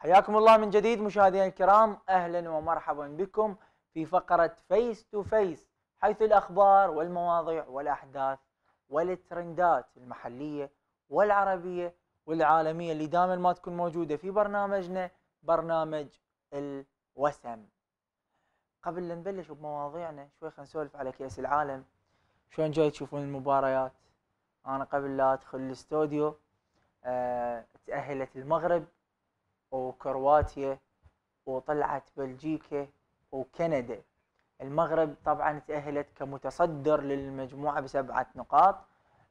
حياكم الله من جديد مشاهدينا الكرام اهلا ومرحبا بكم في فقره فيس تو فيس حيث الاخبار والمواضيع والاحداث والترندات المحليه والعربيه والعالميه اللي دائما ما تكون موجوده في برنامجنا برنامج الوسم. قبل لا نبلش بمواضيعنا شوي خلينا نسولف على كاس العالم شلون جاي تشوفون المباريات انا قبل لا ادخل الاستوديو أه تاهلت المغرب وكرواتيا وطلعت بلجيكا وكندا المغرب طبعا تأهلت كمتصدر للمجموعة بسبعة نقاط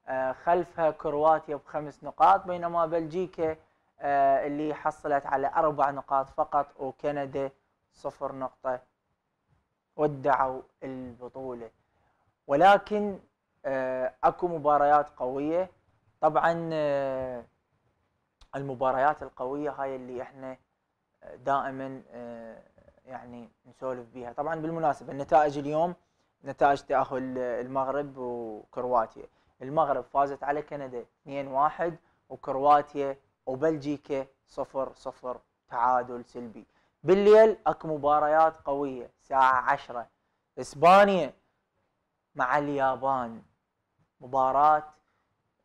آه، خلفها كرواتيا بخمس نقاط بينما بلجيكا آه، اللي حصلت على أربع نقاط فقط وكندا صفر نقطة ودعوا البطولة ولكن آه، اكو مباريات قوية طبعا المباريات القويه هاي اللي احنا آه، دائما آه، يعني نسولف بيها طبعا بالمناسبه النتائج اليوم نتائج تاهل آه، المغرب وكرواتيا المغرب فازت على كندا 2-1 وكرواتيا وبلجيكا 0-0 تعادل سلبي بالليل اكو مباريات قويه الساعه 10 اسبانيا مع اليابان مباراه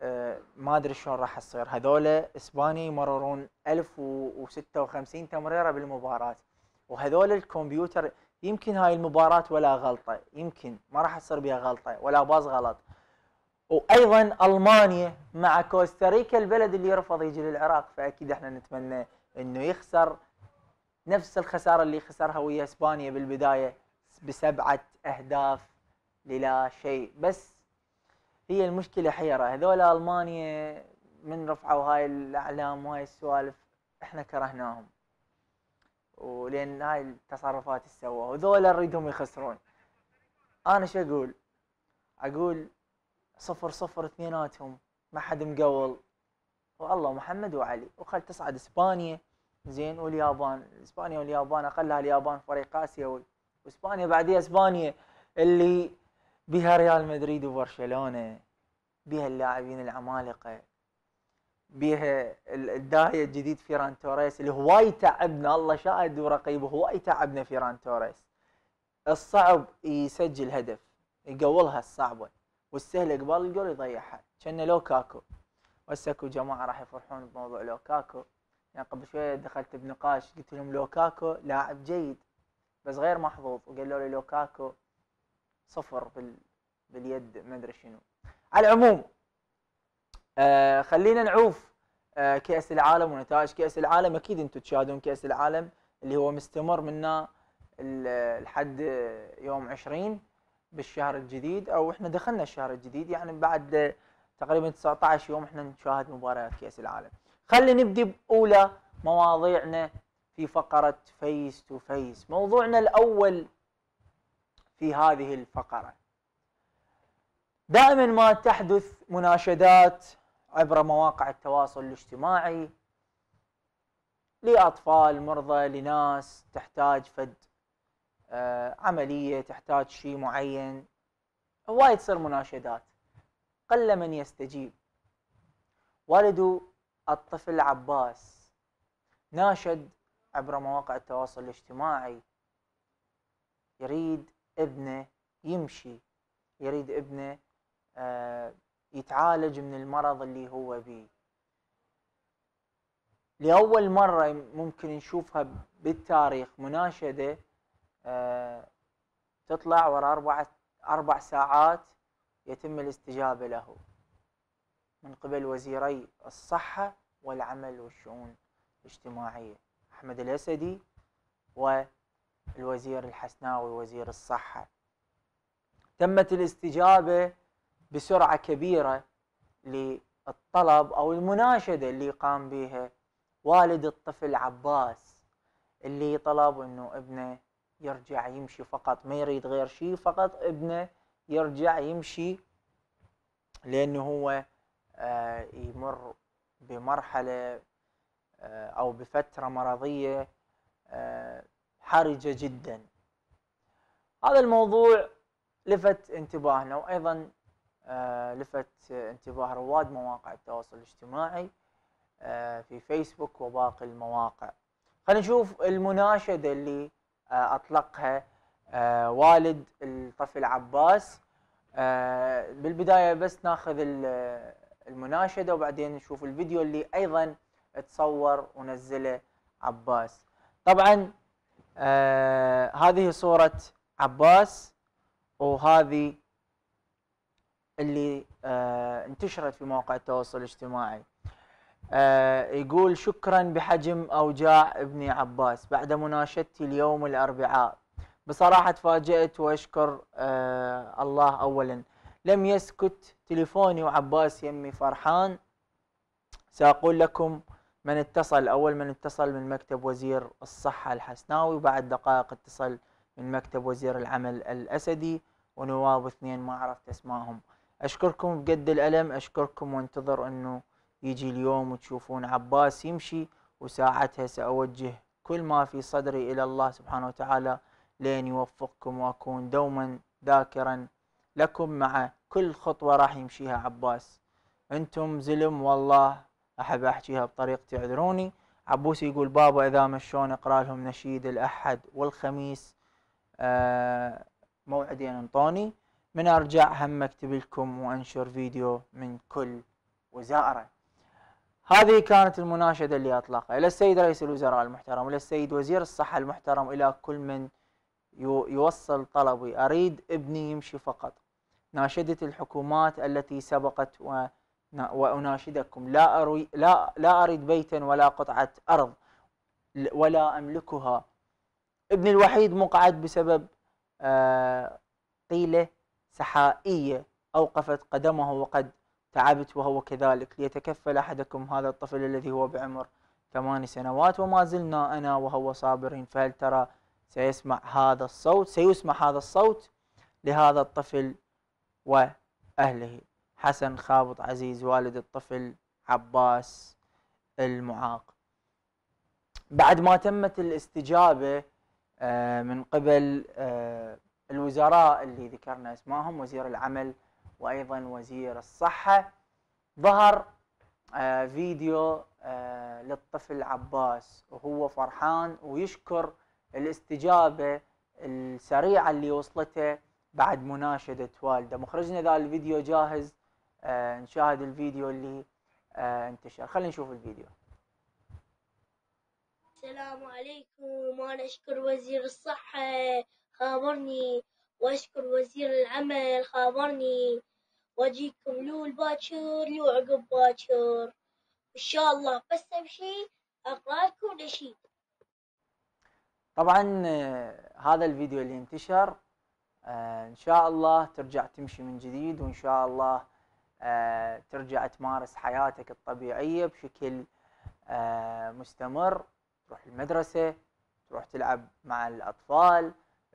آه، ما ادري شلون راح تصير هذول اسبانيا يمررون 1056 تمريره بالمباراه وهذول الكمبيوتر يمكن هاي المباراه ولا غلطه يمكن ما راح تصير بها غلطه ولا باص غلط وايضا المانيا مع كوستاريكا البلد اللي يرفض يجي للعراق فاكيد احنا نتمنى انه يخسر نفس الخساره اللي خسرها ويا اسبانيا بالبدايه بسبعه اهداف للا شيء بس هي المشكله حيره هذول المانيا من رفعوا هاي الاعلام وهاي السوالف احنا كرهناهم ولان هاي التصرفات اللي سووها وذولا نريدهم يخسرون انا شو اقول؟ اقول صفر صفر اثنيناتهم ما حد مقول والله محمد وعلي وخل تصعد اسبانيا زين واليابان اسبانيا واليابان اقلها اليابان فريق اسيوي واسبانيا بعديها اسبانيا اللي بها ريال مدريد وبرشلونه بها اللاعبين العمالقه بها الداهية الجديد فيران توريس اللي هواي تعبنا الله شاهد ورقيبه هواي تعبنا فيران توريس الصعب يسجل هدف يقولها الصعبه والسهل قبال الجول يضيعها كان لوكاكو وسكو اكو جماعه راح يفرحون بموضوع لوكاكو يعني قبل شويه دخلت بنقاش قلت لهم لوكاكو لاعب جيد بس غير محظوظ وقالوا لي لوكاكو صفر بال باليد ما ادري شنو على العموم آه خلينا نعوف آه كاس العالم ونتائج كاس العالم اكيد انتم تشاهدون كاس العالم اللي هو مستمر منا لحد يوم 20 بالشهر الجديد او احنا دخلنا الشهر الجديد يعني بعد تقريبا 19 يوم احنا نشاهد مباريات كاس العالم خلينا نبدي باولى مواضيعنا في فقره فيس تو فيس موضوعنا الاول في هذه الفقرة دائما ما تحدث مناشدات عبر مواقع التواصل الاجتماعي لأطفال مرضى لناس تحتاج فد آه، عملية تحتاج شيء معين هواي تصير مناشدات قل من يستجيب والد الطفل عباس ناشد عبر مواقع التواصل الاجتماعي يريد ابنه يمشي يريد ابنه آه، يتعالج من المرض اللي هو بيه لأول مرة ممكن نشوفها بالتاريخ مناشدة آه، تطلع ورا أربع, أربع ساعات يتم الاستجابة له من قبل وزيري الصحة والعمل والشؤون الاجتماعية أحمد الأسدي و الوزير الحسناوي وزير الصحة تمت الاستجابة بسرعة كبيرة للطلب أو المناشدة اللي قام بها والد الطفل عباس اللي طلب أنه ابنه يرجع يمشي فقط ما يريد غير شيء فقط ابنه يرجع يمشي لأنه هو آه، يمر بمرحلة آه، أو بفترة مرضية آه، حرجة جدا هذا الموضوع لفت انتباهنا وأيضا آه، لفت انتباه رواد مواقع التواصل الاجتماعي آه، في فيسبوك وباقي المواقع خلينا نشوف المناشدة اللي آه، أطلقها والد الطفل عباس بالبداية بس ناخذ المناشدة وبعدين نشوف الفيديو اللي أيضا تصور ونزله عباس طبعا آه هذه صورة عباس وهذه اللي آه انتشرت في مواقع التواصل الاجتماعي آه يقول شكرا بحجم أوجاع ابني عباس بعد مناشدتي اليوم الأربعاء بصراحة تفاجأت وأشكر آه الله أولا لم يسكت تليفوني وعباس يمي فرحان سأقول لكم من اتصل أول من اتصل من مكتب وزير الصحة الحسناوي بعد دقائق اتصل من مكتب وزير العمل الأسدي ونواب اثنين ما عرفت اسمائهم أشكركم بجد الألم أشكركم وانتظر أنه يجي اليوم وتشوفون عباس يمشي وساعتها سأوجه كل ما في صدري إلى الله سبحانه وتعالى لين يوفقكم وأكون دوما ذاكرا لكم مع كل خطوة راح يمشيها عباس أنتم زلم والله احب احكيها بطريقتي اعذروني عبوسي يقول بابا اذا مشون اقرا لهم نشيد الاحد والخميس آه، موعدين انطوني من ارجع هم اكتب لكم وانشر فيديو من كل وزاره هذه كانت المناشده اللي اطلقها الى السيد رئيس الوزراء المحترم الى السيد وزير الصحه المحترم الى كل من يوصل طلبي اريد ابني يمشي فقط ناشدت الحكومات التي سبقت و نعم، وأناشدكم لا أروي لا لا أريد بيتا ولا قطعة أرض ولا أملكها ابن الوحيد مقعد بسبب آه، قيلة سحائية أوقفت قدمه وقد تعبت وهو كذلك ليتكفل أحدكم هذا الطفل الذي هو بعمر ثمان سنوات وما زلنا أنا وهو صابرين فهل ترى سيسمع هذا الصوت سيسمع هذا الصوت لهذا الطفل وأهله حسن خابط عزيز والد الطفل عباس المعاق بعد ما تمت الاستجابة آه، من قبل آه، الوزراء اللي ذكرنا اسمائهم وزير العمل وأيضا وزير الصحة ظهر آه، فيديو للطفل عباس وهو فرحان ويشكر الاستجابة السريعة اللي وصلته بعد مناشدة والده مخرجنا ذا الفيديو جاهز آه، نشاهد الفيديو اللي آه، انتشر خلينا نشوف الفيديو السلام عليكم أنا أشكر وزير الصحة خابرني وأشكر وزير العمل خابرني وأجيكم لول باكر لو عقب باكر إن شاء الله بس أمشي أقرأ لكم نشيد طبعا آه، هذا الفيديو اللي انتشر ان شاء الله ترجع تمشي من جديد وان شاء الله آه، ترجع تمارس حياتك الطبيعية بشكل آه، مستمر تروح المدرسة تروح تلعب مع الأطفال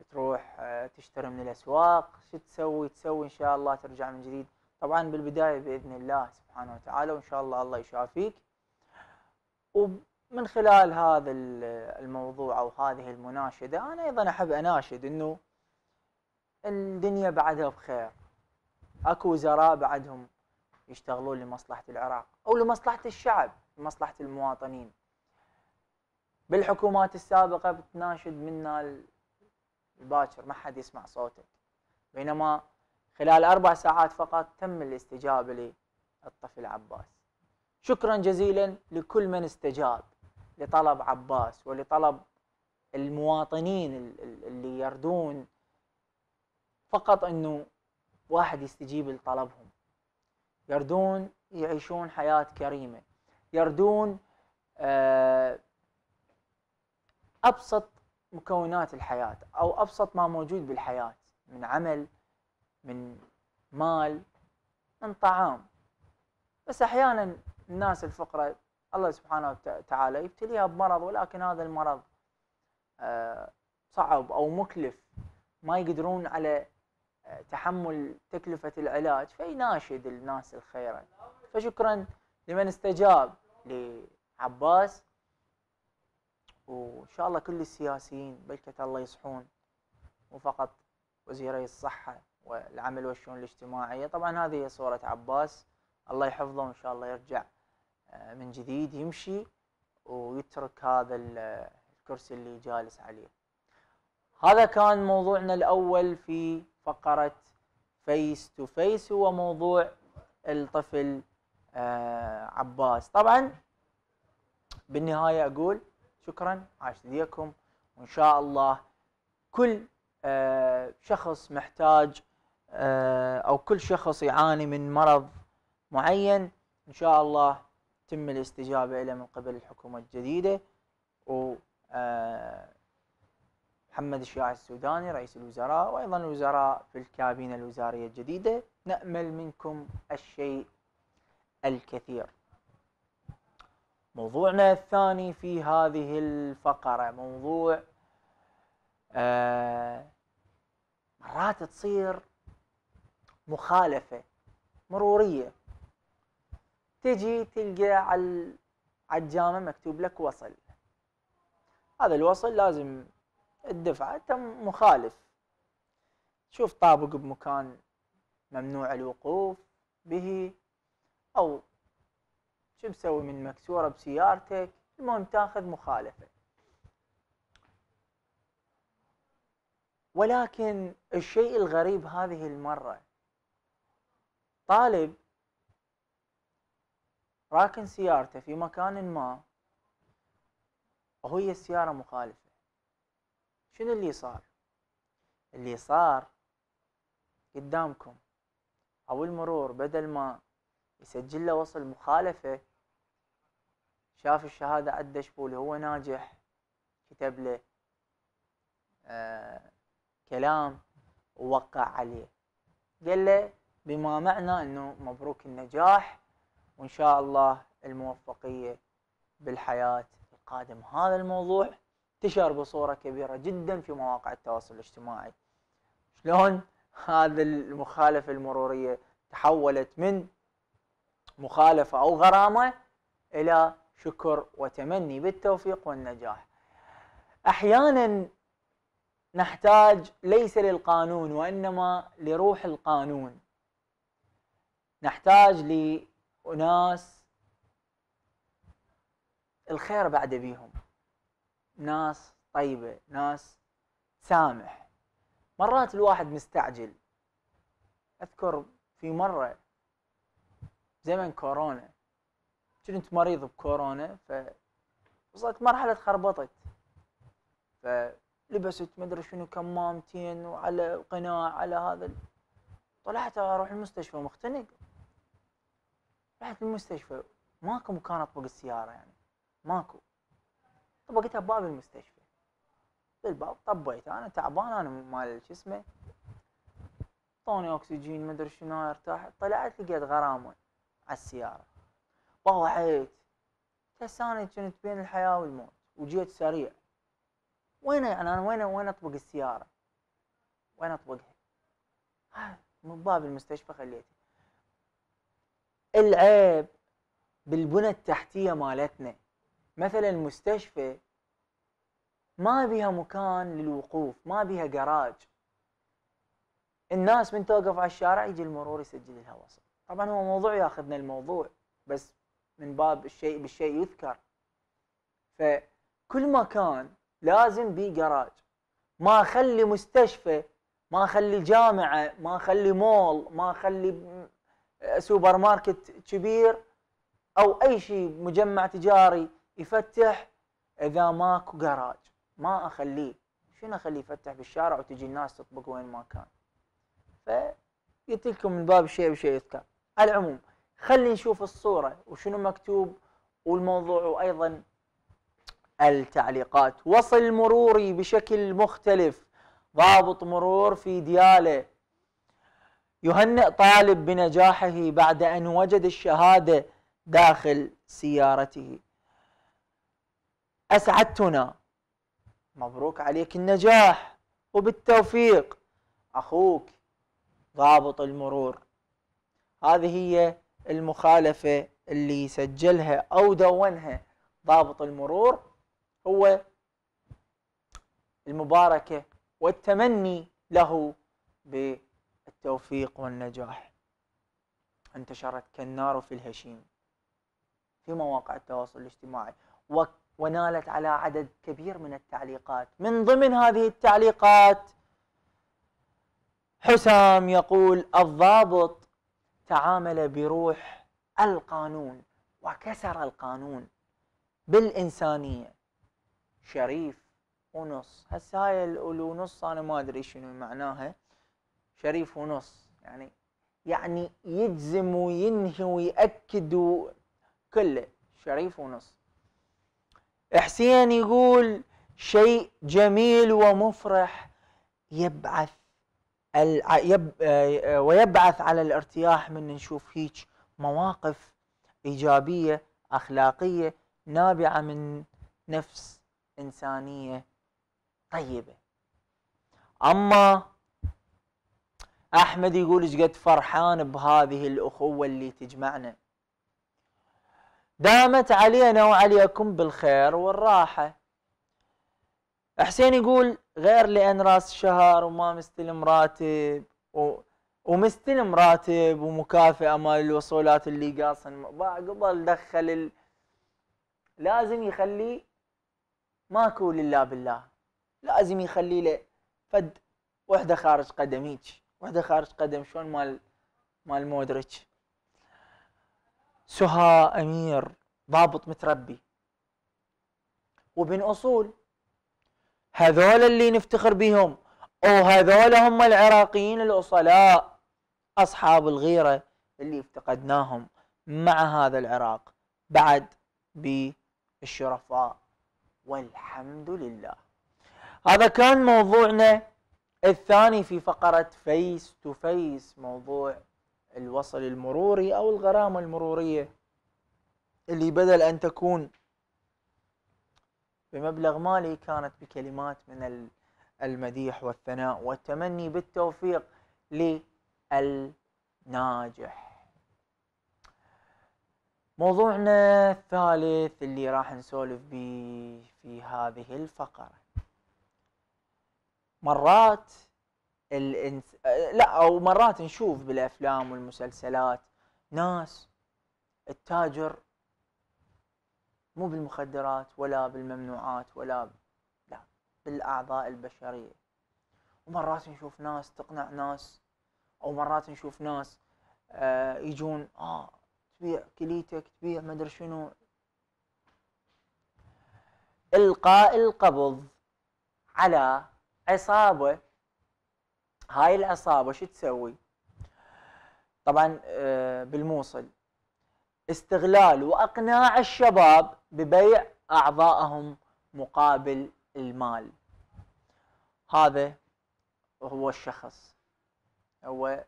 تروح آه، تشتري من الأسواق شو تسوي تسوي إن شاء الله ترجع من جديد طبعا بالبداية بإذن الله سبحانه وتعالى وإن شاء الله الله يشافيك ومن خلال هذا الموضوع أو هذه المناشدة أنا أيضا أحب أناشد أنه الدنيا بعدها بخير اكو وزراء بعدهم يشتغلون لمصلحة العراق أو لمصلحة الشعب لمصلحة المواطنين بالحكومات السابقة بتناشد منا الباكر ما حد يسمع صوتك بينما خلال أربع ساعات فقط تم الاستجابة للطفل عباس شكرا جزيلا لكل من استجاب لطلب عباس ولطلب المواطنين اللي يردون فقط انه واحد يستجيب لطلبهم يردون يعيشون حياة كريمة يردون آه، أبسط مكونات الحياة أو أبسط ما موجود بالحياة من عمل من مال من طعام بس أحيانا الناس الفقراء الله سبحانه وتعالى يبتليها بمرض ولكن هذا المرض آه، صعب أو مكلف ما يقدرون على تحمل تكلفة العلاج فيناشد الناس الخيرا فشكرا لمن استجاب لعباس وإن شاء الله كل السياسيين بلكة الله يصحون مو فقط وزيري الصحة والعمل والشؤون الاجتماعية طبعا هذه هي صورة عباس الله يحفظه وإن شاء الله يرجع آه، من جديد يمشي ويترك هذا آه، الكرسي اللي جالس عليه هذا كان موضوعنا الأول في فقرة فيس تو فيس هو موضوع الطفل آه، عباس طبعا بالنهاية أقول شكرا عاش ليكم وإن شاء الله كل آه، شخص محتاج آه، أو كل شخص يعاني من مرض معين إن شاء الله تم الاستجابة له من قبل الحكومة الجديدة و محمد الشياع السوداني رئيس الوزراء وأيضا الوزراء في الكابينة الوزارية الجديدة نأمل منكم الشيء الكثير موضوعنا الثاني في هذه الفقرة موضوع آه مرات تصير مخالفة مرورية تجي تلقى على الجامة مكتوب لك وصل هذا الوصل لازم الدفعة أنت مخالف شوف طابق بمكان ممنوع الوقوف به أو شو مسوي من مكسورة بسيارتك المهم تاخذ مخالفة ولكن الشيء الغريب هذه المرة طالب راكن سيارته في مكان ما وهي السيارة مخالفة شنو اللي صار اللي صار قدامكم او المرور بدل ما يسجل له وصل مخالفة شاف الشهادة على الدشبول هو ناجح كتب له آه كلام ووقع عليه قال له بما معنى انه مبروك النجاح وان شاء الله الموفقية بالحياة القادمة هذا الموضوع انتشر بصوره كبيره جدا في مواقع التواصل الاجتماعي شلون هذا المخالفه المروريه تحولت من مخالفه او غرامه الى شكر وتمني بالتوفيق والنجاح احيانا نحتاج ليس للقانون وانما لروح القانون نحتاج لأناس الخير بعد بيهم ناس طيبة ناس سامح مرات الواحد مستعجل أذكر في مرة زمن كورونا كنت مريض بكورونا فوصلت مرحلة خربطت فلبست مدري شنو كمامتين وعلى قناع على هذا طلعت اروح المستشفى مختنق رحت المستشفى ماكو مكان اطبق السيارة يعني ماكو طبقتها بباب المستشفى بالباب طبيتها انا تعبان انا مال شو اسمه اعطوني اكسجين ما ادري شنو ارتاح طلعت لقيت غرامه على السياره بس انا كنت بين الحياه والموت وجيت سريع وين يعني انا وين وين اطبق السياره وين اطبقها من باب المستشفى خليتها العيب بالبنى التحتيه مالتنا مثلا مستشفى ما بيها مكان للوقوف ما بيها جراج الناس من توقف على الشارع يجي المرور يسجل لها وصل طبعا هو موضوع ياخذنا الموضوع بس من باب الشيء بالشيء يذكر فكل مكان لازم بيه جراج ما اخلي مستشفى ما اخلي جامعه ما اخلي مول ما اخلي سوبر ماركت كبير او اي شيء مجمع تجاري يفتح اذا ماكو جراج ما اخليه شنو اخليه يفتح بالشارع وتجي الناس تطبق وين ما كان فقلت لكم من باب شيء بشيء يذكر على العموم خلي نشوف الصوره وشنو مكتوب والموضوع وايضا التعليقات وصل مروري بشكل مختلف ضابط مرور في دياله يهنئ طالب بنجاحه بعد ان وجد الشهاده داخل سيارته أسعدتنا مبروك عليك النجاح وبالتوفيق أخوك ضابط المرور هذه هي المخالفة اللي سجلها أو دونها ضابط المرور هو المباركة والتمني له بالتوفيق والنجاح انتشرت كالنار في الهشيم في مواقع التواصل الاجتماعي ونالت على عدد كبير من التعليقات من ضمن هذه التعليقات حسام يقول الضابط تعامل بروح القانون وكسر القانون بالإنسانية شريف ونص هسا هاي نص أنا ما أدري شنو معناها شريف ونص يعني يعني يجزم وينهي ويأكد كله شريف ونص حسين يقول شيء جميل ومفرح يبعث ويبعث على الارتياح من نشوف هيك مواقف ايجابيه اخلاقيه نابعه من نفس انسانيه طيبه اما احمد يقول قد فرحان بهذه الاخوه اللي تجمعنا دامت علينا وعليكم بالخير والراحة حسين يقول غير لأن راس شهر وما مستلم راتب و... ومستلم راتب ومكافئة مال الوصولات اللي قاصن قبل دخل ال... لازم يخليه ماكو لله بالله لازم يخلي له فد وحده خارج قدم هيك وحده خارج قدم شلون مال مال مودريتش سهى أمير ضابط متربي وبن أصول هذول اللي نفتخر بهم أو هذول هم العراقيين الأصلاء أصحاب الغيرة اللي افتقدناهم مع هذا العراق بعد بالشرفاء والحمد لله هذا كان موضوعنا الثاني في فقرة فيس تو فيس موضوع الوصل المروري أو الغرامة المرورية اللي بدل أن تكون بمبلغ مالي كانت بكلمات من المديح والثناء والتمني بالتوفيق للناجح موضوعنا الثالث اللي راح نسولف به في هذه الفقرة مرات الانس... لا او مرات نشوف بالافلام والمسلسلات ناس التاجر مو بالمخدرات ولا بالممنوعات ولا لا بالاعضاء البشريه ومرات نشوف ناس تقنع ناس او مرات نشوف ناس آه يجون اه تبيع كليتك تبيع ما ادري شنو القاء القبض على عصابه هاي العصابه شو تسوي؟ طبعا آه، بالموصل استغلال واقناع الشباب ببيع اعضائهم مقابل المال هذا هو الشخص هو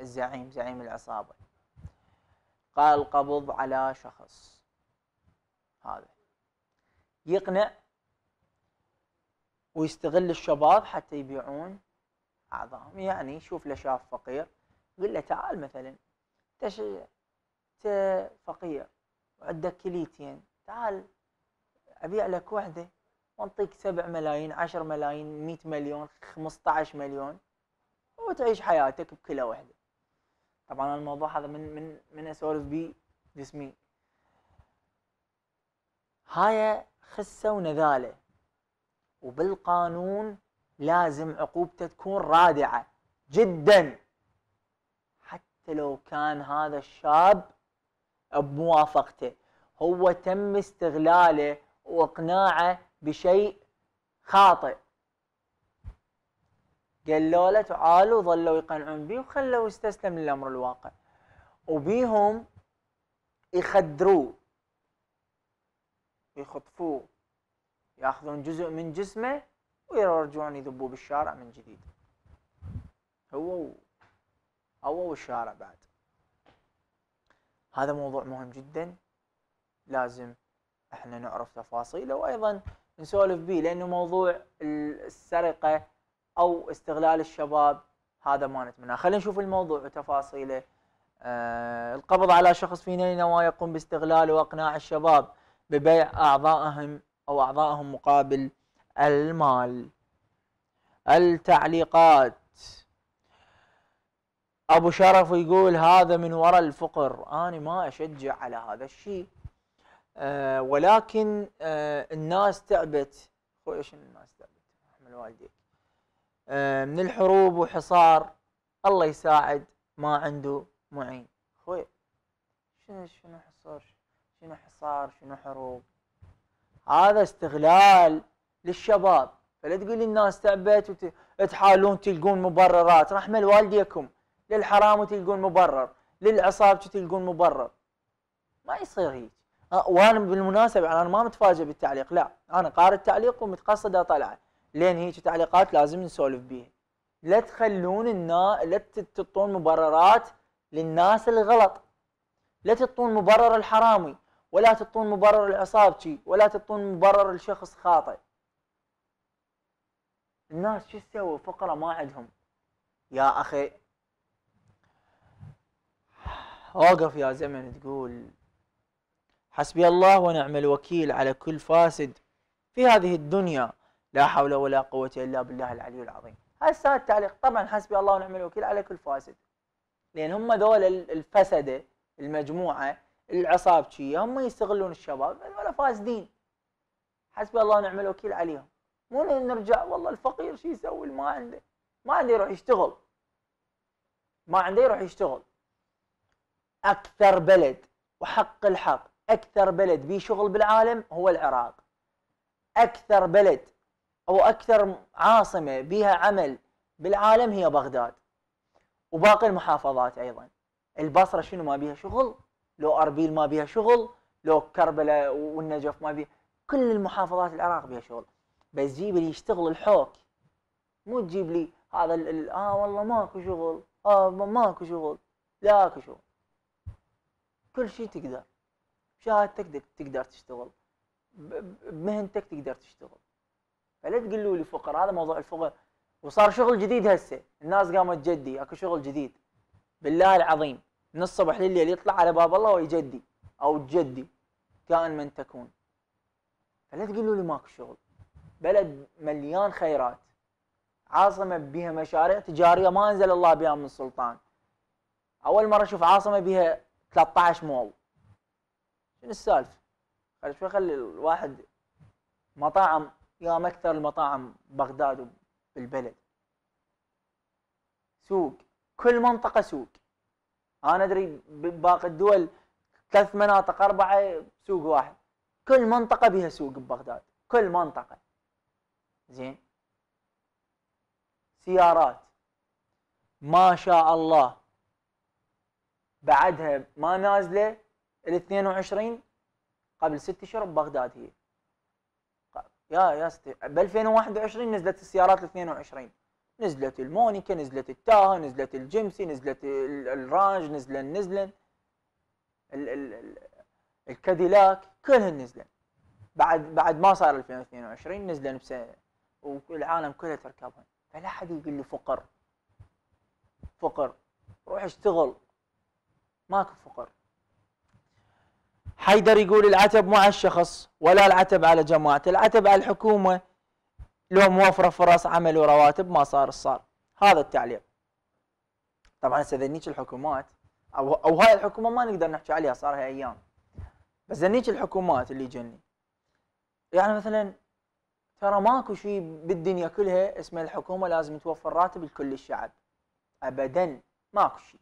الزعيم زعيم العصابه قال القبض على شخص هذا يقنع ويستغل الشباب حتى يبيعون اعظام يعني شوف له شاف فقير قل له تعال مثلا أنت فقير وعندك كليتين تعال أبيع لك وحدة وانطيك سبع ملايين عشر ملايين مئة مليون خمسة مليون وتعيش حياتك بكلا واحده طبعا الموضوع هذا من من من اسولف بيه جسمي هاي خسة ونذالة وبالقانون لازم عقوبته تكون رادعه جدا حتى لو كان هذا الشاب بموافقته هو تم استغلاله واقناعه بشيء خاطئ قالوا له تعالوا ظلوا يقنعون بيه وخلوه يستسلم للامر الواقع وبيهم يخدروه يخطفوه ياخذون جزء من جسمه ويرجعون يذبوا بالشارع من جديد هو هو والشارع بعد هذا موضوع مهم جدا لازم احنا نعرف تفاصيله وايضا نسولف به لانه موضوع السرقه او استغلال الشباب هذا ما نتمناه خلينا نشوف الموضوع وتفاصيله آه القبض على شخص في نينوى نوايا يقوم باستغلال واقناع الشباب ببيع اعضائهم او اعضائهم مقابل المال التعليقات ابو شرف يقول هذا من وراء الفقر انا ما اشجع على هذا الشيء أه ولكن أه الناس تعبت اخوي شنو الناس تعبت احمد والديك أه من الحروب وحصار الله يساعد ما عنده معين اخوي شنو شنو حصار شنو حصار شنو حروب هذا استغلال للشباب فلا تقول الناس تعبت وتحالون تلقون مبررات رحمة لوالديكم للحرام وتلقون مبرر للعصاب تلقون مبرر ما يصير هيك وانا بالمناسبه انا ما متفاجئ بالتعليق لا انا قارئ التعليق ومتقصد اطلعه لين هيك تعليقات لازم نسولف بيها لا تخلون النا لا تعطون مبررات للناس الغلط لا تعطون مبرر الحرامي ولا تعطون مبرر العصابتي ولا تعطون مبرر الشخص خاطئ الناس شو تسوي فقره ما عندهم يا اخي اوقف يا زمن تقول حسبي الله ونعم الوكيل على كل فاسد في هذه الدنيا لا حول ولا قوة إلا بالله العلي العظيم هسه التعليق طبعا حسبي الله ونعم الوكيل على كل فاسد لأن هم ذول الفسدة المجموعة العصابشية هم يستغلون الشباب هذول فاسدين حسبي الله ونعم الوكيل عليهم مو نرجع والله الفقير شو يسوي ما عنده ما عنده يروح يشتغل ما عنده يروح يشتغل اكثر بلد وحق الحق اكثر بلد في شغل بالعالم هو العراق اكثر بلد او اكثر عاصمه بها عمل بالعالم هي بغداد وباقي المحافظات ايضا البصره شنو ما بيها شغل لو اربيل ما بيها شغل لو كربلاء والنجف ما بيها كل المحافظات العراق بيها شغل بس جيب لي يشتغل الحوك مو تجيب لي هذا ال ال اه والله ماكو شغل اه ماكو شغل لا اكو شغل كل شيء تقدر بشهادتك تقدر تشتغل بمهنتك تقدر تشتغل فلا تقولوا لي فقر هذا موضوع الفقر وصار شغل جديد هسه الناس قامت جدي اكو شغل جديد بالله العظيم من الصبح لليل يطلع على باب الله ويجدي او تجدي كائن من تكون فلا تقولوا لي ماكو شغل بلد مليان خيرات عاصمه بها مشاريع تجاريه ما انزل الله بها من سلطان اول مره اشوف عاصمه بها 13 مول شنو السالفه؟ خلي يخلي خلي الواحد مطاعم يا اكثر المطاعم بغداد بالبلد سوق كل منطقه سوق انا ادري باقي الدول ثلاث مناطق اربعه سوق واحد كل منطقه بها سوق ببغداد كل منطقه زين سيارات ما شاء الله بعدها ما نازله ال 22 قبل ست اشهر ببغداد هي يا يا ستي ب 2021 نزلت السيارات ال 22 نزلت المونيكا نزلت التاها نزلت الجيمسي نزلت الرانج نزلن نزلن الكاديلاك كلهن نزلن بعد بعد ما صار 2022 نزلن بسنه والعالم كله تركبهم فلا حد يقول لي فقر فقر روح اشتغل ماكو فقر حيدر يقول العتب مع الشخص ولا العتب على جماعة العتب على الحكومة لو موفرة فرص عمل ورواتب ما صار صار هذا التعليق طبعا هسه الحكومات او او هاي الحكومه ما نقدر نحكي عليها صار هاي ايام بس ذنيك الحكومات اللي جني يعني مثلا ترى ماكو شيء بالدنيا كلها اسمه الحكومه لازم توفر راتب لكل الشعب ابدا ماكو شيء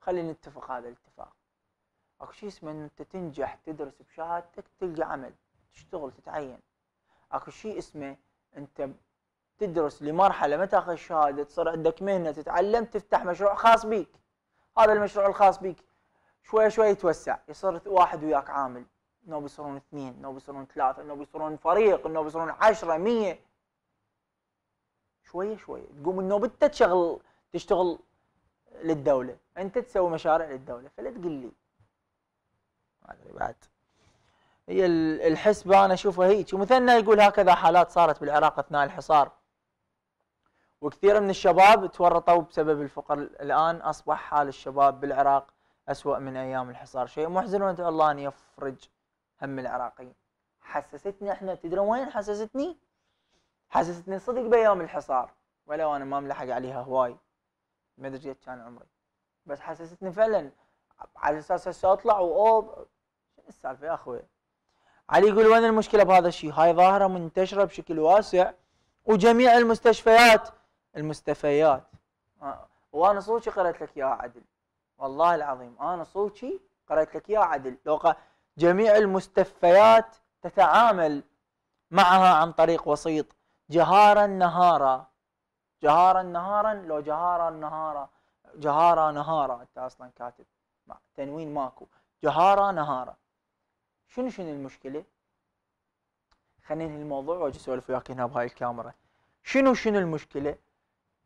خلينا نتفق هذا الاتفاق اكو شيء اسمه ان انت تنجح تدرس بشهادتك تلقى عمل تشتغل تتعين اكو شيء اسمه انت تدرس لمرحله ما تاخذ شهاده تصير عندك مهنه تتعلم تفتح مشروع خاص بيك هذا المشروع الخاص بيك شوي شوي يتوسع يصير واحد وياك عامل انه بيصيرون اثنين انه بيصيرون ثلاثه انه بيصيرون فريق انه بيصيرون 10 100 شويه شويه تقوم انه انت تشغل تشتغل للدوله انت تسوي مشاريع للدوله فلا تقول لي ما ادري بعد هي الحسبه انا اشوفها هيك ومثنى يقول هكذا حالات صارت بالعراق اثناء الحصار وكثير من الشباب تورطوا بسبب الفقر الان اصبح حال الشباب بالعراق اسوا من ايام الحصار شيء محزن وندعو الله ان يفرج هم العراقيين حسستني احنا تدرون وين حسستني؟ حسستني صدق بيوم الحصار ولو انا ما ملحق عليها هواي ما ادري كان عمري بس حسستني فعلا على اساس هسه اطلع واوب شنو السالفه يا اخوي؟ علي يقول وين المشكله بهذا الشيء؟ هاي ظاهره منتشره بشكل واسع وجميع المستشفيات المستفيات آه، وانا صوتي قرأت لك يا عدل والله العظيم انا صوتي قرأت لك يا عدل لو جميع المستفيات تتعامل معها عن طريق وسيط جهارا نهارا جهارا نهارا لو جهارا نهارا جهارا نهارا انت اصلا كاتب مع تنوين ماكو جهارا نهارا شنو شنو المشكله؟ خلينا ننهي الموضوع واجي اسولف وياك هنا بهاي الكاميرا شنو شنو المشكله؟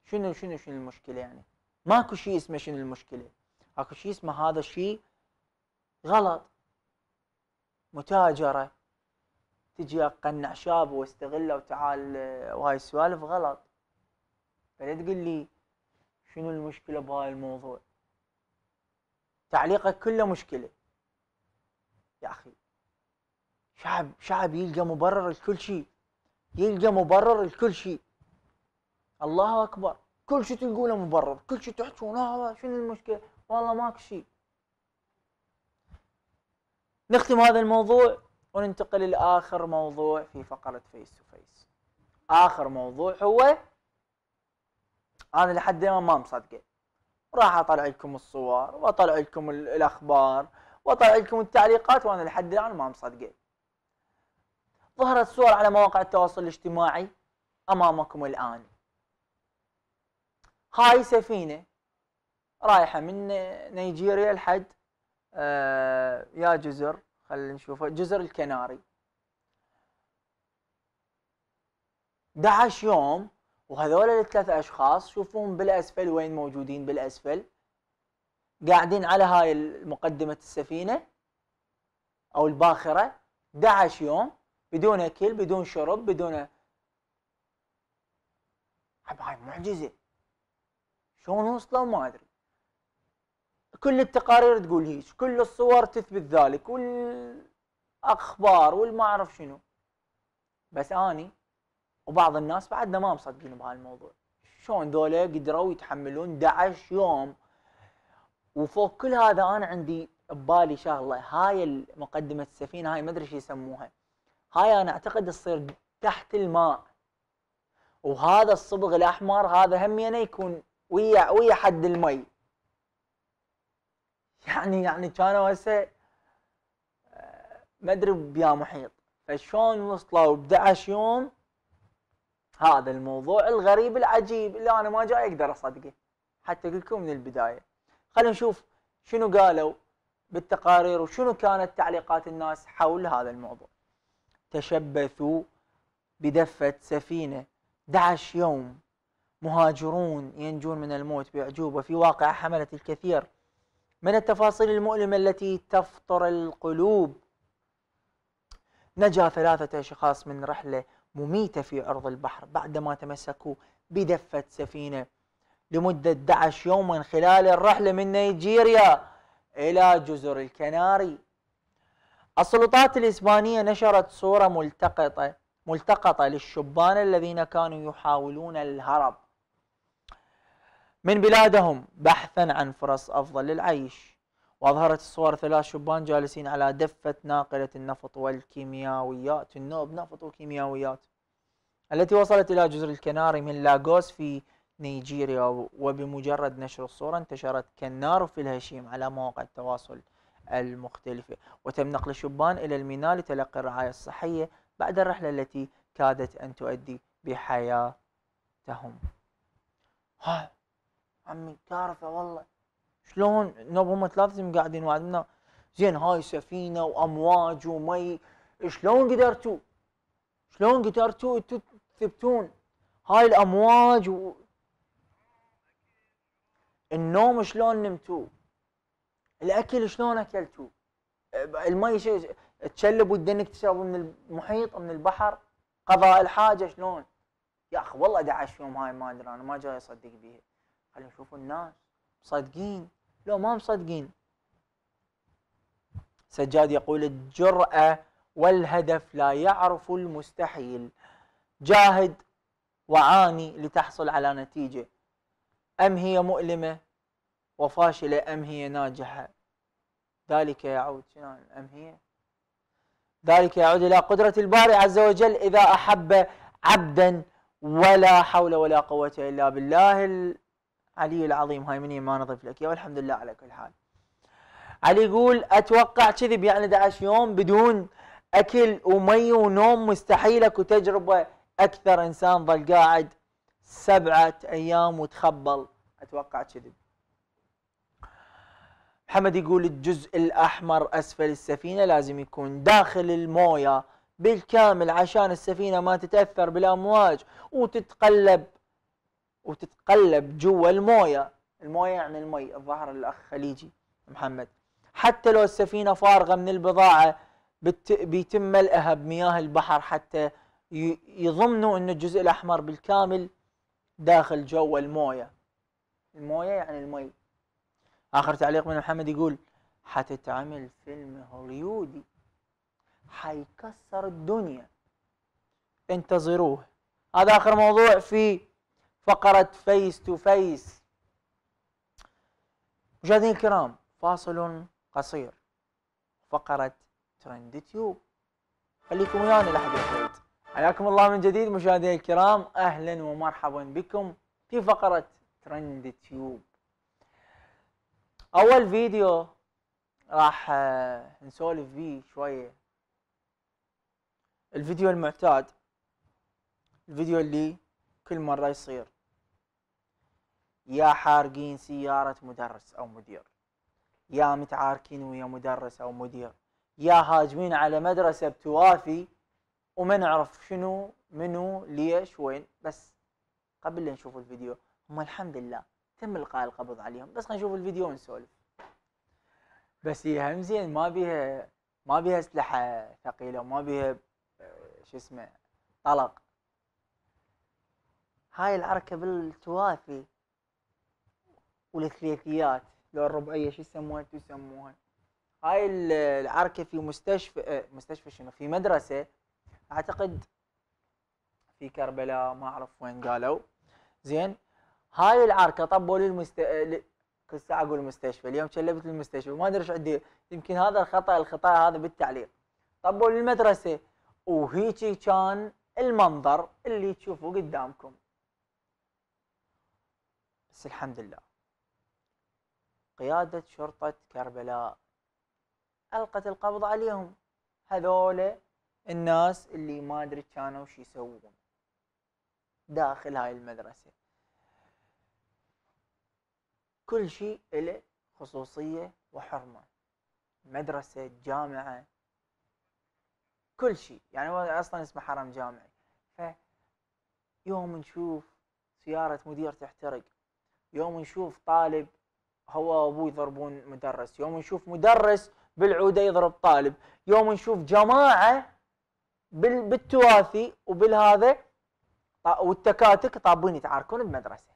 شنو شنو شنو المشكله يعني؟ ماكو شيء اسمه شنو المشكله؟ اكو شيء اسمه هذا الشيء غلط متاجره تجي اقنع شاب واستغله وتعال وهاي السوالف غلط فلا تقول لي شنو المشكله بهاي الموضوع تعليقك كله مشكله يا اخي شعب شعب يلقى مبرر لكل شيء يلقى مبرر لكل شيء الله اكبر كل شيء تقوله مبرر كل شيء تحجون آه، شنو المشكله والله ماك شيء نختم هذا الموضوع وننتقل لآخر موضوع في فقرة فيس تو فيس آخر موضوع هو أنا لحد الآن ما مصدقه راح أطلع لكم الصور وأطلع لكم الأخبار وأطلع لكم التعليقات وأنا لحد الآن ما مصدقه ظهرت صور على مواقع التواصل الاجتماعي أمامكم الآن هاي سفينة رايحة من نيجيريا لحد آه، يا جزر خلينا نشوفه جزر الكناري دعش يوم وهذول الثلاث اشخاص شوفوهم بالاسفل وين موجودين بالاسفل قاعدين على هاي مقدمه السفينه او الباخره دعش يوم بدون اكل بدون شرب بدون هاي معجزه شلون وصلوا ما ادري كل التقارير تقول هيك كل الصور تثبت ذلك والاخبار والما اعرف شنو بس اني وبعض الناس بعدنا ما مصدقين بهالموضوع شلون ذولا قدروا يتحملون 11 يوم وفوق كل هذا انا عندي ببالي شغله هاي مقدمه السفينه هاي ما ادري شو يسموها هاي انا اعتقد تصير تحت الماء وهذا الصبغ الاحمر هذا هم يكون ويا ويا حد المي يعني يعني كانوا هسه آه، ما ادري بيا محيط فشلون وصلوا ب 11 يوم هذا الموضوع الغريب العجيب اللي انا ما جاي اقدر اصدقه حتى اقول لكم من البدايه خلينا نشوف شنو قالوا بالتقارير وشنو كانت تعليقات الناس حول هذا الموضوع تشبثوا بدفة سفينة 11 يوم مهاجرون ينجون من الموت بأعجوبة في واقع حملت الكثير من التفاصيل المؤلمة التي تفطر القلوب نجا ثلاثة أشخاص من رحلة مميتة في عرض البحر بعدما تمسكوا بدفة سفينة لمدة 11 يوما خلال الرحلة من نيجيريا إلى جزر الكناري السلطات الإسبانية نشرت صورة ملتقطة ملتقطة للشبان الذين كانوا يحاولون الهرب من بلادهم بحثا عن فرص أفضل للعيش وأظهرت الصور ثلاث شبان جالسين على دفة ناقلة النفط والكيمياويات النوب نفط وكيمياويات التي وصلت إلى جزر الكناري من لاغوس في نيجيريا وبمجرد نشر الصورة انتشرت كالنار في الهشيم على مواقع التواصل المختلفة وتم نقل الشبان إلى الميناء لتلقي الرعاية الصحية بعد الرحلة التي كادت أن تؤدي بحياتهم عمي كارثه والله شلون نوب هم ثلاثتهم قاعدين وعدنا زين هاي سفينه وامواج ومي شلون قدرتوا؟ شلون قدرتوا انتوا تثبتون هاي الامواج و... النوم شلون نمتوا؟ الاكل شلون اكلتوا؟ المي شي تشلب ودنك تشرب من المحيط من البحر قضاء الحاجه شلون؟ يا اخي والله 11 يوم هاي ما ادري انا ما جاي اصدق بيها خليهم يشوفوا الناس مصدقين لو ما مصدقين سجاد يقول الجرأة والهدف لا يعرف المستحيل جاهد وعاني لتحصل على نتيجة أم هي مؤلمة وفاشلة أم هي ناجحة ذلك يعود أم هي ذلك يعود إلى قدرة الباري عز وجل إذا أحب عبدا ولا حول ولا قوة إلا بالله علي العظيم هاي مني ما نضيف لك اياه والحمد لله على كل حال علي يقول اتوقع كذب يعني 11 يوم بدون اكل ومي ونوم مستحيل اكو تجربه اكثر انسان ظل قاعد سبعه ايام وتخبل اتوقع كذب محمد يقول الجزء الاحمر اسفل السفينه لازم يكون داخل المويه بالكامل عشان السفينه ما تتاثر بالامواج وتتقلب وتتقلب جوا المويه المويه يعني المي الظهر الاخ خليجي محمد حتى لو السفينه فارغه من البضاعه بيتم ملئها بمياه البحر حتى يضمنوا ان الجزء الاحمر بالكامل داخل جوا المويه المويه يعني المي اخر تعليق من محمد يقول حتتعمل فيلم هوليودي حيكسر الدنيا انتظروه هذا اخر موضوع في فقرة فيس تو فيس مشاهدينا الكرام فاصل قصير فقرة ترند تيوب خليكم ويانا لحد الحديث حياكم الله من جديد مشاهدينا الكرام اهلا ومرحبا بكم في فقرة ترند تيوب اول فيديو راح آه، نسولف فيه شوية الفيديو المعتاد الفيديو اللي كل مرة يصير يا حارقين سيارة مدرس أو مدير يا متعاركين ويا مدرس أو مدير يا هاجمين على مدرسة بتوافي وما نعرف شنو منو ليش وين بس قبل لا نشوف الفيديو هم الحمد لله تم القاء القبض عليهم بس خلينا نشوف الفيديو ونسولف بس هي هم زين ما بيها ما بيها اسلحه ثقيله وما بيها آه، شو اسمه طلق هاي العركه بالتوافي والثلاثيات لو الربعيه شو يسموها انتم يسموها هاي العركه في مستشفى آه، مستشفى شنو في مدرسه اعتقد في كربلاء ما اعرف وين قالوا زين هاي العركه طبوا للمست كل آه، ساعه اقول المستشفى اليوم شلبت المستشفى ما ادري ايش عندي يمكن هذا الخطا الخطا هذا بالتعليق طبوا للمدرسه وهيجي كان المنظر اللي تشوفوه قدامكم بس الحمد لله قيادة شرطة كربلاء ألقت القبض عليهم هذول الناس اللي ما أدري كانوا شو يسوون داخل هاي المدرسة كل شيء له خصوصية وحرمة مدرسة جامعة كل شيء يعني هو أصلا اسمه حرم جامعي فيوم نشوف سيارة مدير تحترق يوم نشوف طالب هو وابوه يضربون مدرس يوم نشوف مدرس بالعوده يضرب طالب يوم نشوف جماعه بالتوافي وبالهذا والتكاتك طابون يتعاركون بمدرسه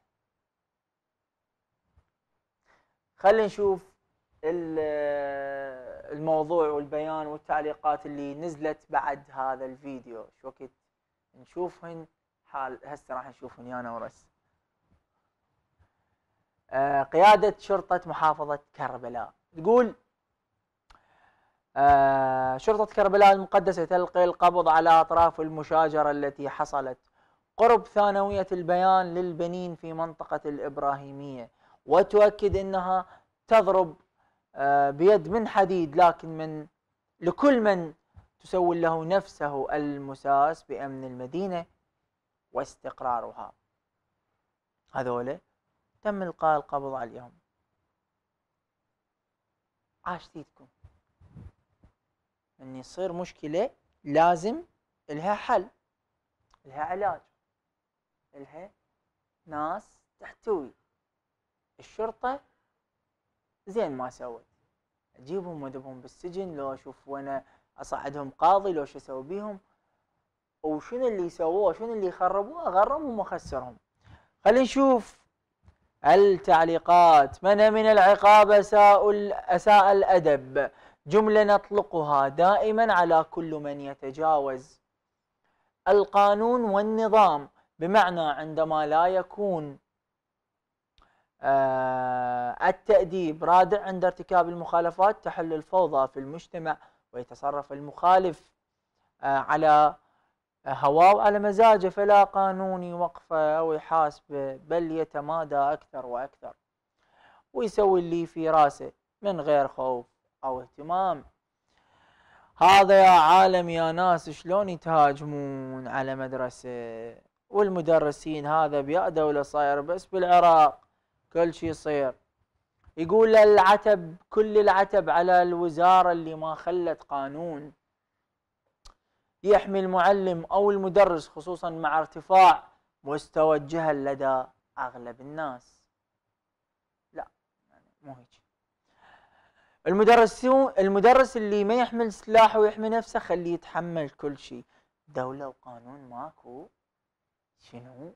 خلينا نشوف الموضوع والبيان والتعليقات اللي نزلت بعد هذا الفيديو شو وقت نشوفهن حال هسه راح نشوفهن يانا ورس آه، قيادة شرطة محافظة كربلاء تقول آه، شرطة كربلاء المقدسة تلقي القبض على أطراف المشاجرة التي حصلت قرب ثانوية البيان للبنين في منطقة الإبراهيمية وتؤكد أنها تضرب آه، بيد من حديد لكن من لكل من تسول له نفسه المساس بأمن المدينة واستقرارها هذولا تم إلقاء القبض عليهم عاشت ايدكم من يصير مشكلة لازم لها حل لها علاج لها ناس تحتوي الشرطة زين ما سوت اجيبهم وادبهم بالسجن لو اشوف وانا اصعدهم قاضي لو شو اسوي بيهم وشنو اللي سووه شنو اللي خربوه اغرمهم واخسرهم خلينا نشوف التعليقات من من العقاب أساء, أساء الأدب جملة نطلقها دائما على كل من يتجاوز القانون والنظام بمعنى عندما لا يكون آه، التأديب رادع عند ارتكاب المخالفات تحل الفوضى في المجتمع ويتصرف المخالف آه، على هواو على مزاجه فلا قانون يوقفه او يحاسبه بل يتمادى اكثر واكثر ويسوي اللي في راسه من غير خوف او اهتمام هذا يا عالم يا ناس شلون يتهاجمون على مدرسه والمدرسين هذا بيا دوله صاير بس بالعراق كل شيء يصير يقول العتب كل العتب على الوزاره اللي ما خلت قانون يحمي المعلم أو المدرس خصوصا مع ارتفاع مستوى الجهل لدى أغلب الناس لا يعني مو هيك المدرس المدرس اللي ما يحمل سلاح ويحمي نفسه خليه يتحمل كل شيء دولة وقانون ماكو شنو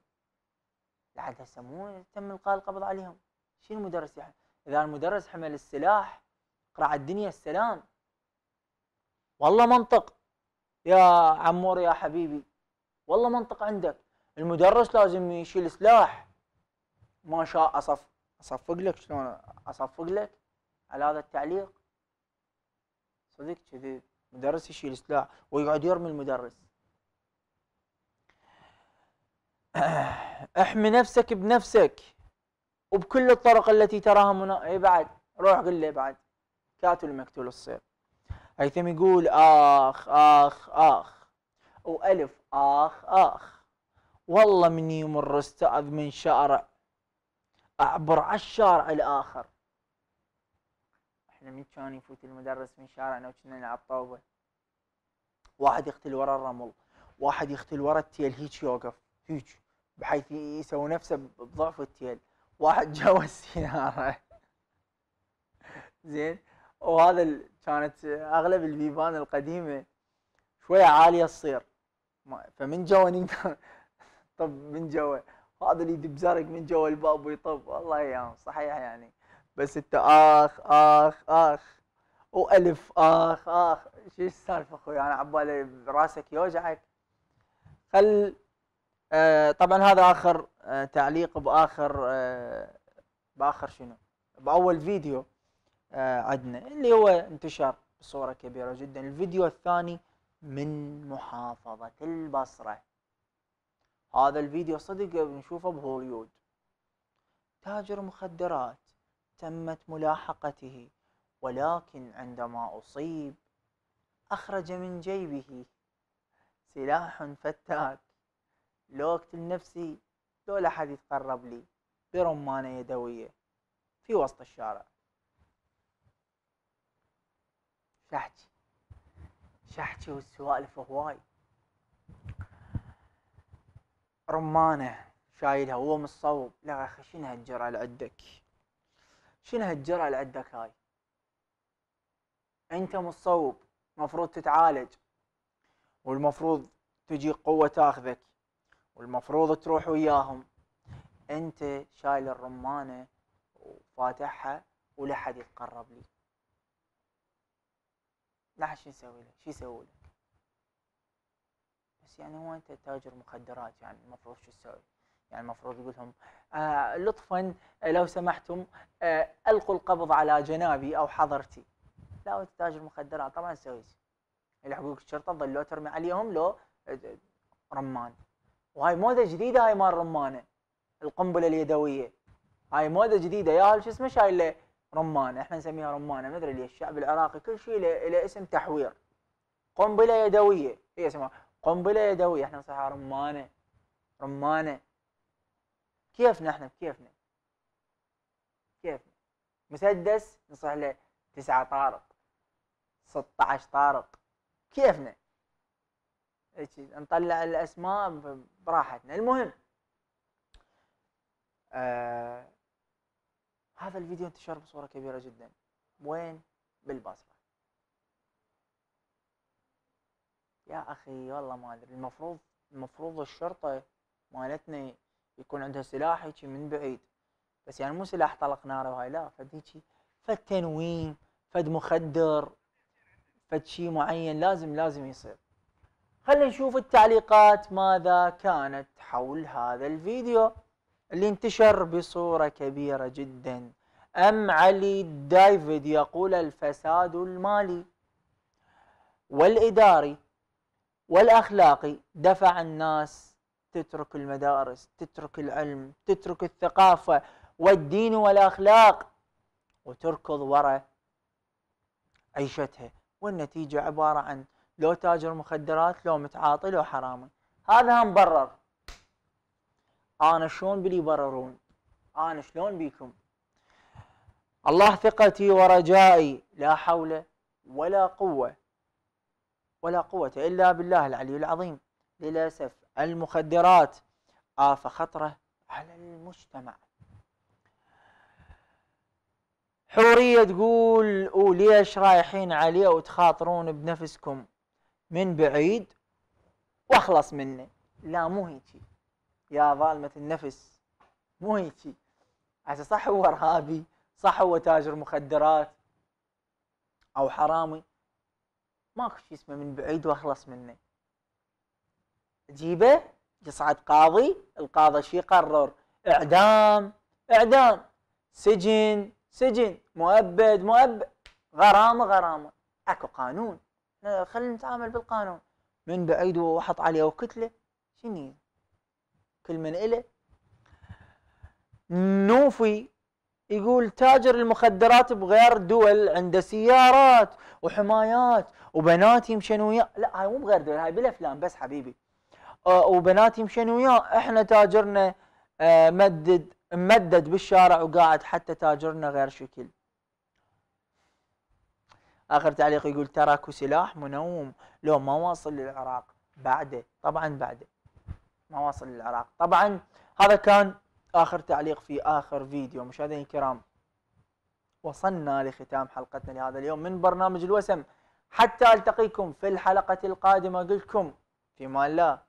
لعد هسه مو تم القاء القبض عليهم شنو المدرس يحمل اذا المدرس حمل السلاح قرع الدنيا السلام والله منطق يا عمور يا حبيبي والله منطق عندك المدرس لازم يشيل سلاح ما شاء أصف أصفق لك شلون أصفق لك على هذا التعليق صدق كذي مدرس يشيل سلاح ويقعد يرمي المدرس احمي نفسك بنفسك وبكل الطرق التي تراها منا... إيه بعد روح قل له بعد كاتل مقتول الصير هيثم يقول آخ آخ آخ وألف آخ آخ والله من يمر أستاذ من شارع أعبر على الشارع الآخر احنا من كان يفوت المدرس من شارعنا وكنا نلعب طوبة واحد يقتل ورا الرمل واحد يقتل ورا التيل هيك يوقف هيك بحيث يسوي نفسه بضعف التيل واحد جاوز سيارة زين وهذا كانت اغلب البيبان القديمه شويه عاليه تصير فمن جوا نقدر طب من جوا هذا اللي يدب زرق من جوا الباب ويطب والله يعني صحيح يعني بس انت اخ اخ اخ والف اخ اخ شو السالفه اخوي انا عبالي راسك يوجعك خل آه طبعا هذا اخر آه تعليق باخر آه باخر شنو باول فيديو آه، عندنا اللي هو انتشر بصوره كبيره جدا الفيديو الثاني من محافظه البصره هذا الفيديو صدق بنشوفه بهوليود تاجر مخدرات تمت ملاحقته ولكن عندما أصيب أخرج من جيبه سلاح فتاك لو أقتل نفسي لو لا أحد يتقرب لي برمانة يدوية في وسط الشارع شحتي شحتي والسوالف هواي رمانه شايلها هو مصوب لا اخي شنو هالجرعه اللي عندك شنو هالجرعه اللي عندك هاي انت مصوب مفروض تتعالج والمفروض تجي قوه تاخذك والمفروض تروح وياهم انت شايل الرمانه وفاتحها ولا حد يتقرب لك لا حد شو يسوي لك شو يسوي لك بس يعني هو انت تاجر مخدرات يعني المفروض شو تسوي يعني المفروض يقول لهم آه لطفا آه، لو سمحتم آه القوا القبض على جنابي او حضرتي لا انت تاجر مخدرات طبعا تسوي اللي حقوق الشرطه ظلوا ترمي عليهم لو آه، رمان وهاي موده جديده هاي مال رمانه القنبله اليدويه هاي موده جديده يا شو اسمه شايله رمانه احنا نسميها رمانه ما ادري ليش الشعب العراقي كل شيء له اسم تحوير قنبله يدويه هي إيه اسمها قنبله يدويه احنا نسميها رمانه رمانه كيفنا احنا بكيفنا كيفنا مسدس نصح له تسعة طارق 16 طارق كيفنا نطلع الاسماء براحتنا المهم آه هذا الفيديو انتشر بصورة كبيرة جدا وين؟ بالبصرة يا أخي والله ما أدري المفروض المفروض الشرطة مالتنا يكون عندها سلاح هيجي من بعيد بس يعني مو سلاح طلق نار وهاي لا فد هيجي فد تنويم فد مخدر فد شيء معين لازم لازم يصير خلينا نشوف التعليقات ماذا كانت حول هذا الفيديو اللي انتشر بصورة كبيرة جدا أم علي دايفيد يقول الفساد المالي والإداري والأخلاقي دفع الناس تترك المدارس تترك العلم تترك الثقافة والدين والأخلاق وتركض وراء عيشتها والنتيجة عبارة عن لو تاجر مخدرات لو متعاطي لو حرامي هذا مبرر برر انا شلون بلي بررون انا شلون بيكم الله ثقتي ورجائي لا حول ولا قوه ولا قوه الا بالله العلي العظيم للاسف المخدرات آفة خطرة على المجتمع حورية تقول وليش رايحين عليه وتخاطرون بنفسكم من بعيد واخلص منه لا مو هيجي يا ظالمة النفس مو هيجي هسه صح هو ارهابي صح هو تاجر مخدرات او حرامي ماكو شيء اسمه من بعيد واخلص منه جيبه يصعد قاضي القاضي شي يقرر اعدام اعدام سجن سجن مؤبد مؤبد غرامه غرامه اكو قانون خلينا نتعامل بالقانون من بعيد وحط عليه وكتله شنو في المنقله نوفي يقول تاجر المخدرات بغير دول عنده سيارات وحمايات وبنات يمشون وياه لا هاي مو بغير دول هاي بالافلام بس حبيبي آه وبنات يمشون وياه احنا تاجرنا آه مدد بالشارع وقاعد حتى تاجرنا غير شكل اخر تعليق يقول تراكو سلاح منوم لو ما واصل للعراق بعده طبعا بعده ما وصل للعراق طبعا هذا كان آخر تعليق في آخر فيديو مشاهدينا الكرام وصلنا لختام حلقتنا لهذا اليوم من برنامج الوسم حتى ألتقيكم في الحلقة القادمة لكم في الله